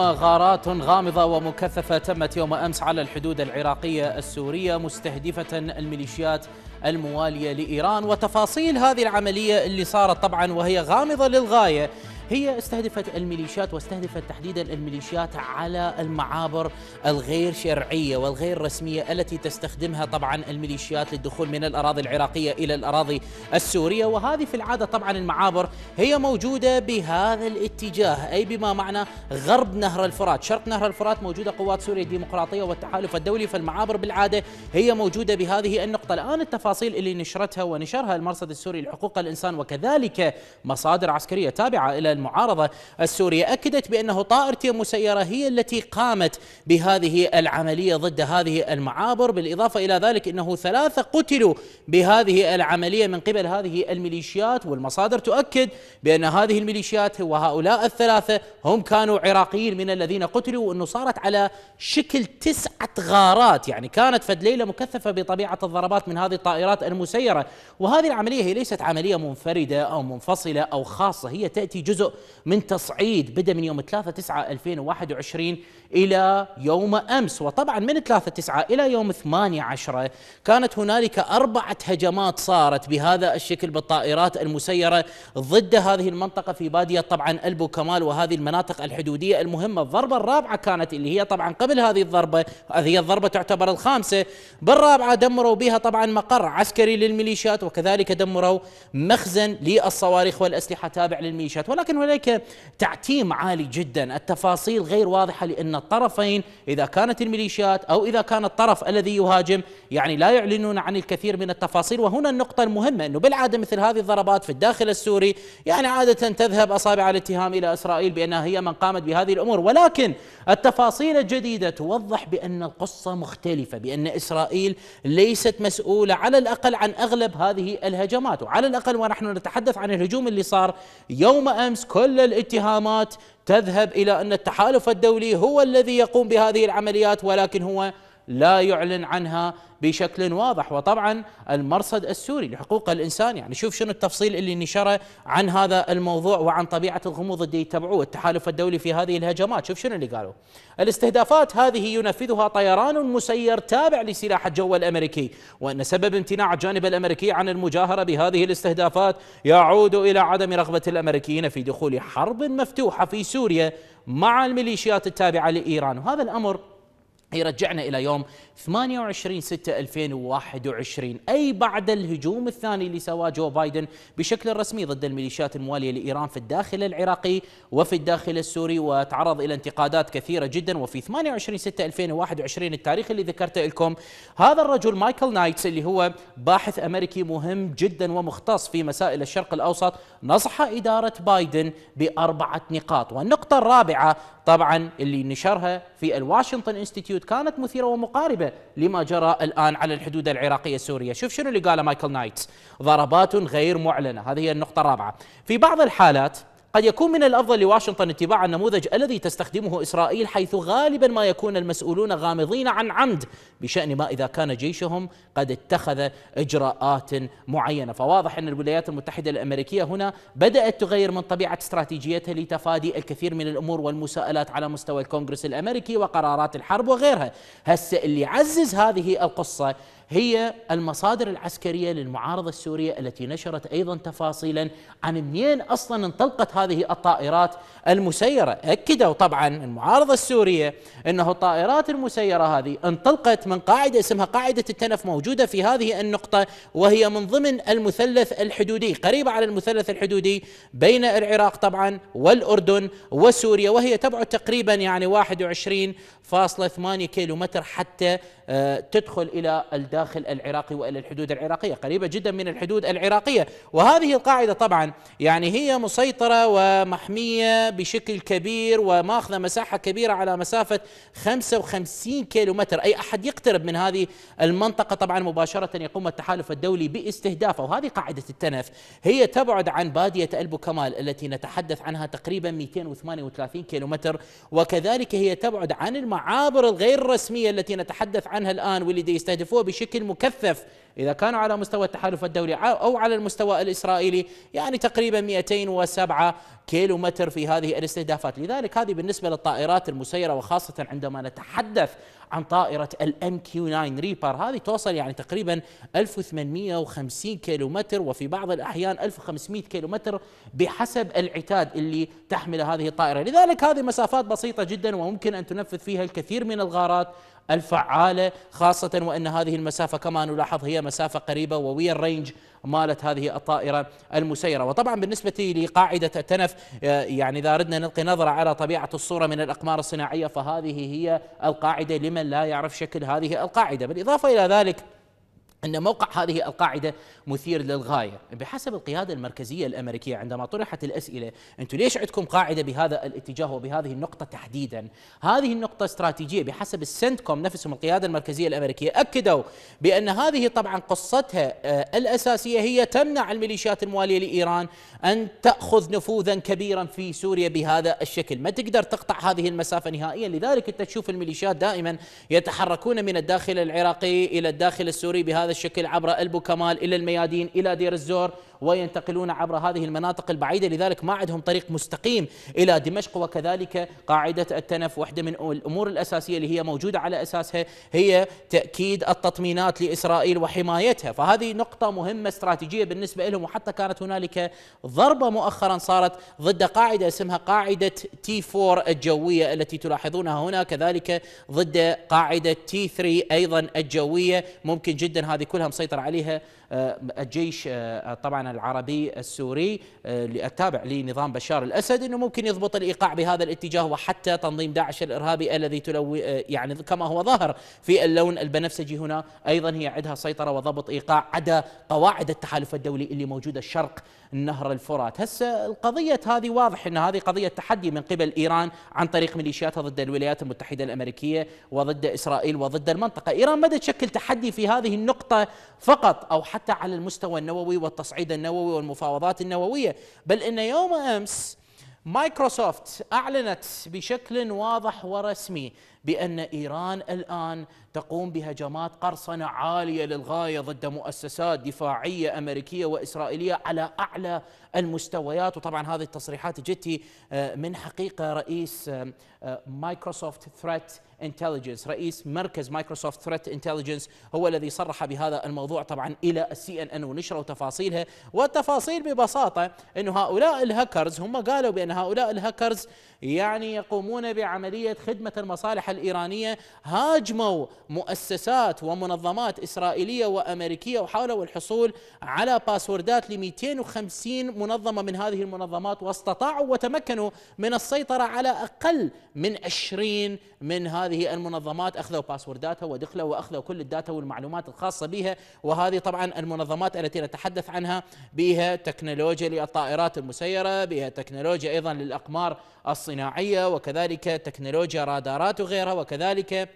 غارات غامضة ومكثفة تمت يوم أمس على الحدود العراقية السورية مستهدفة الميليشيات الموالية لإيران وتفاصيل هذه العملية اللي صارت طبعا وهي غامضة للغاية هي استهدفت الميليشيات واستهدفت تحديدا الميليشيات على المعابر الغير شرعية والغير رسمية التي تستخدمها طبعا الميليشيات للدخول من الأراضي العراقية إلى الأراضي السورية وهذه في العادة طبعا المعابر هي موجودة بهذا الاتجاه أي بما معنى غرب نهر الفرات شرق نهر الفرات موجودة قوات سوريا الديمقراطية والتحالف الدولي فالمعابر بالعادة هي موجودة بهذه النقطة الآن التفاصيل اللي نشرتها ونشرها المرصد السوري لحقوق الإنسان وكذلك مصادر عسكرية تابعة إلى المعارضة السورية أكدت بأنه طائرة مسيرة هي التي قامت بهذه العملية ضد هذه المعابر بالإضافة إلى ذلك أنه ثلاثة قتلوا بهذه العملية من قبل هذه الميليشيات والمصادر تؤكد بأن هذه الميليشيات وهؤلاء الثلاثة هم كانوا عراقيين من الذين قتلوا وأنه صارت على شكل تسعة غارات يعني كانت فد ليلة مكثفة بطبيعة الضربات من هذه الطائرات المسيرة وهذه العملية هي ليست عملية منفردة أو منفصلة أو خاصة هي تأتي جزء من تصعيد بدا من يوم 3 9 2021 الى يوم امس وطبعا من 3 9 الى يوم 8 10 كانت هنالك اربعه هجمات صارت بهذا الشكل بالطائرات المسيره ضد هذه المنطقه في باديه طبعا البو كمال وهذه المناطق الحدوديه المهمه الضربه الرابعه كانت اللي هي طبعا قبل هذه الضربه هذه الضربه تعتبر الخامسه بالرابعه دمروا بها طبعا مقر عسكري للميليشيات وكذلك دمروا مخزن للصواريخ والاسلحه تابع للميليشيات ولكن هناك تعتيم عالي جدا التفاصيل غير واضحة لأن الطرفين إذا كانت الميليشيات أو إذا كان الطرف الذي يهاجم يعني لا يعلنون عن الكثير من التفاصيل وهنا النقطة المهمة أنه بالعادة مثل هذه الضربات في الداخل السوري يعني عادة تذهب أصابع الاتهام إلى إسرائيل بأنها هي من قامت بهذه الأمور ولكن التفاصيل الجديدة توضح بأن القصة مختلفة بأن إسرائيل ليست مسؤولة على الأقل عن أغلب هذه الهجمات وعلى الأقل ونحن نتحدث عن الهجوم اللي صار يوم أمس كل الاتهامات تذهب إلى أن التحالف الدولي هو الذي يقوم بهذه العمليات ولكن هو لا يعلن عنها بشكل واضح وطبعا المرصد السوري لحقوق الانسان يعني شوف شنو التفصيل اللي نشره عن هذا الموضوع وعن طبيعه الغموض اللي يتبعوه التحالف الدولي في هذه الهجمات شوف شنو اللي قالوا الاستهدافات هذه ينفذها طيران مسير تابع لسلاح الجو الامريكي وان سبب امتناع الجانب الامريكي عن المجاهره بهذه الاستهدافات يعود الى عدم رغبه الامريكيين في دخول حرب مفتوحه في سوريا مع الميليشيات التابعه لايران وهذا الامر يرجعنا إلى يوم 28 6 2021 أي بعد الهجوم الثاني اللي سواه جو بايدن بشكل رسمي ضد الميليشيات الموالية لإيران في الداخل العراقي وفي الداخل السوري وتعرض إلى انتقادات كثيرة جدا وفي 28 6 2021 التاريخ اللي ذكرته لكم هذا الرجل مايكل نايتس اللي هو باحث أمريكي مهم جدا ومختص في مسائل الشرق الأوسط نصح إدارة بايدن بأربعة نقاط والنقطة الرابعة طبعا اللي نشرها في الواشنطن انستيتيوت الحدود كانت مثيرة ومقاربة لما جرى الآن على الحدود العراقية السورية شوف شنو اللي قاله مايكل نايت ضربات غير معلنة هذه هي النقطة الرابعة في بعض الحالات قد يكون من الافضل لواشنطن اتباع النموذج الذي تستخدمه اسرائيل حيث غالبا ما يكون المسؤولون غامضين عن عمد بشان ما اذا كان جيشهم قد اتخذ اجراءات معينه، فواضح ان الولايات المتحده الامريكيه هنا بدات تغير من طبيعه استراتيجيتها لتفادي الكثير من الامور والمساءلات على مستوى الكونغرس الامريكي وقرارات الحرب وغيرها، هسه اللي يعزز هذه القصه هي المصادر العسكرية للمعارضة السورية التي نشرت أيضا تفاصيلا عن منين أصلا انطلقت هذه الطائرات المسيرة أكدوا طبعا المعارضة السورية أنه الطائرات المسيرة هذه انطلقت من قاعدة اسمها قاعدة التنف موجودة في هذه النقطة وهي من ضمن المثلث الحدودي قريبة على المثلث الحدودي بين العراق طبعا والأردن وسوريا وهي تبعد تقريبا يعني 21.8 كيلو حتى آه، تدخل إلى الداخل العراقي وإلى الحدود العراقية قريبة جدا من الحدود العراقية وهذه القاعدة طبعا يعني هي مسيطرة ومحمية بشكل كبير وماخذة مساحة كبيرة على مسافة 55 كيلومتر أي أحد يقترب من هذه المنطقة طبعا مباشرة يقوم التحالف الدولي باستهدافه وهذه قاعدة التنف هي تبعد عن بادية ألبو كمال التي نتحدث عنها تقريبا 238 كيلومتر وكذلك هي تبعد عن المعابر الغير رسمية التي نتحدث عنها عنها الآن واللي يستهدفوها بشكل مكثف إذا كانوا على مستوى التحالف الدولي أو على المستوى الإسرائيلي يعني تقريبا 207 كيلو متر في هذه الاستهدافات لذلك هذه بالنسبة للطائرات المسيرة وخاصة عندما نتحدث عن طائرة الـ mq 9 ريبر هذه توصل يعني تقريبا 1850 كيلو متر وفي بعض الأحيان 1500 كيلو متر بحسب العتاد اللي تحمله هذه الطائرة لذلك هذه مسافات بسيطة جدا وممكن أن تنفذ فيها الكثير من الغارات الفعالة خاصة وأن هذه المسافة كما نلاحظ هي مسافة قريبة ووي الرينج مالت هذه الطائرة المسيرة وطبعا بالنسبة لقاعدة التنف آه، يعني إذا أردنا نلقي نظرة على طبيعة الصورة من الأقمار الصناعية فهذه هي القاعدة لمن لا يعرف شكل هذه القاعدة بالإضافة إلى ذلك أن موقع هذه القاعدة مثير للغاية بحسب القيادة المركزية الأمريكية عندما طرحت الأسئلة أنتم ليش عندكم قاعدة بهذا الاتجاه وبهذه النقطة تحديدا هذه النقطة استراتيجية بحسب السنتكم نفسهم القيادة المركزية الأمريكية أكدوا بأن هذه طبعا قصتها آه، الأساسية هي تمنع الميليشيات الموالية لإيران أن تأخذ نفوذا كبيرا في سوريا بهذا الشكل ما تقدر تقطع هذه المسافة نهائيا لذلك أنت تشوف الميليشيات دائما يتحركون من الداخل العراقي إلى الداخل السوري بهذا بهذا الشكل عبر البو كمال إلى الميادين إلى دير الزور وينتقلون عبر هذه المناطق البعيدة لذلك ما عندهم طريق مستقيم إلى دمشق وكذلك قاعدة التنف واحدة من الأمور الأساسية اللي هي موجودة على أساسها هي تأكيد التطمينات لإسرائيل وحمايتها فهذه نقطة مهمة استراتيجية بالنسبة لهم وحتى كانت هنالك ضربة مؤخرا صارت ضد قاعدة اسمها قاعدة تي 4 الجوية التي تلاحظونها هنا كذلك ضد قاعدة تي 3 أيضا الجوية ممكن جدا هذه كلها مسيطر عليها آه، الجيش آه، طبعا العربي السوري آه، التابع لنظام بشار الاسد انه ممكن يضبط الايقاع بهذا الاتجاه وحتى تنظيم داعش الارهابي الذي تلوي آه، يعني كما هو ظاهر في اللون البنفسجي هنا ايضا هي عندها سيطره وضبط ايقاع عدا قواعد التحالف الدولي اللي موجوده شرق نهر الفرات هسه القضية هذه واضح أن هذه قضية تحدي من قبل إيران عن طريق ميليشياتها ضد الولايات المتحدة الأمريكية وضد إسرائيل وضد المنطقة إيران ماذا تشكل تحدي في هذه النقطة فقط أو حتى على المستوى النووي والتصعيد النووي والمفاوضات النوويه بل ان يوم امس مايكروسوفت اعلنت بشكل واضح ورسمي بأن إيران الآن تقوم بهجمات قرصنة عالية للغاية ضد مؤسسات دفاعية أمريكية وإسرائيلية على أعلى المستويات وطبعا هذه التصريحات جتي آه، من حقيقة رئيس مايكروسوفت ثريت انتليجنس رئيس مركز مايكروسوفت ثريت انتليجنس هو الذي صرح بهذا الموضوع طبعا الى السي ان ان ونشروا تفاصيلها والتفاصيل ببساطه انه هؤلاء الهاكرز هم قالوا بان هؤلاء الهاكرز يعني يقومون بعمليه خدمه المصالح الايرانيه هاجموا مؤسسات ومنظمات اسرائيليه وامريكيه وحاولوا الحصول على باسوردات ل 250 منظمه من هذه المنظمات واستطاعوا وتمكنوا من السيطره على اقل من 20 من هذه المنظمات اخذوا باسورداتها ودخلوا واخذوا كل الداتا والمعلومات الخاصه بها وهذه طبعا المنظمات التي نتحدث عنها بها تكنولوجيا للطائرات المسيره بها تكنولوجيا ايضا للاقمار الصناعيه وكذلك تكنولوجيا رادارات وغيرها وكذلك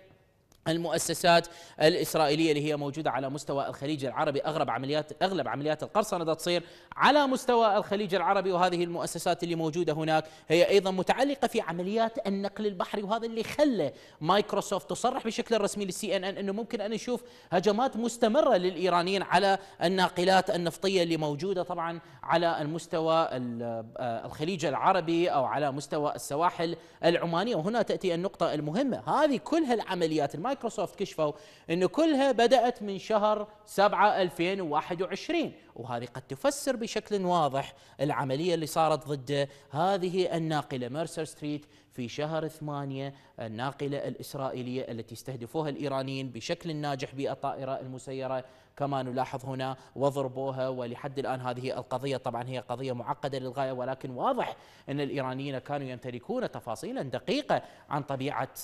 المؤسسات الإسرائيلية اللي هي موجودة على مستوى الخليج العربي أغلب عمليات أغلب عمليات القرصنة تصير على مستوى الخليج العربي وهذه المؤسسات اللي موجودة هناك هي أيضا متعلقة في عمليات النقل البحري وهذا اللي خلى مايكروسوفت تصرح بشكل رسمي للسي إن إن أنه ممكن أن نشوف هجمات مستمرة للإيرانيين على الناقلات النفطية اللي موجودة طبعا على المستوى آه، الخليج العربي أو على مستوى السواحل العمانية وهنا تأتي النقطة المهمة هذه كل هالعمليات مايكروسوفت كشفوا أن كلها بدأت من شهر 7 2021 وهذه قد تفسر بشكل واضح العملية اللي صارت ضده هذه الناقلة ميرسر ستريت في شهر ثمانية الناقلة الإسرائيلية التي استهدفوها الإيرانيين بشكل ناجح بالطائرة المسيرة كما نلاحظ هنا وضربوها ولحد الآن هذه القضية طبعا هي قضية معقدة للغاية ولكن واضح أن الإيرانيين كانوا يمتلكون تفاصيلا دقيقة عن طبيعة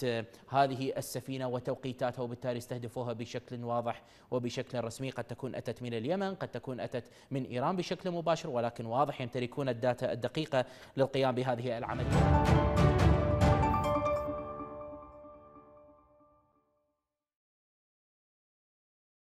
هذه السفينة وتوقيتاتها وبالتالي استهدفوها بشكل واضح وبشكل رسمي قد تكون أتت من اليمن قد تكون أتت ليست من إيران بشكل مباشر ولكن واضح يمتلكون الداتا الدقيقة للقيام بهذه العملية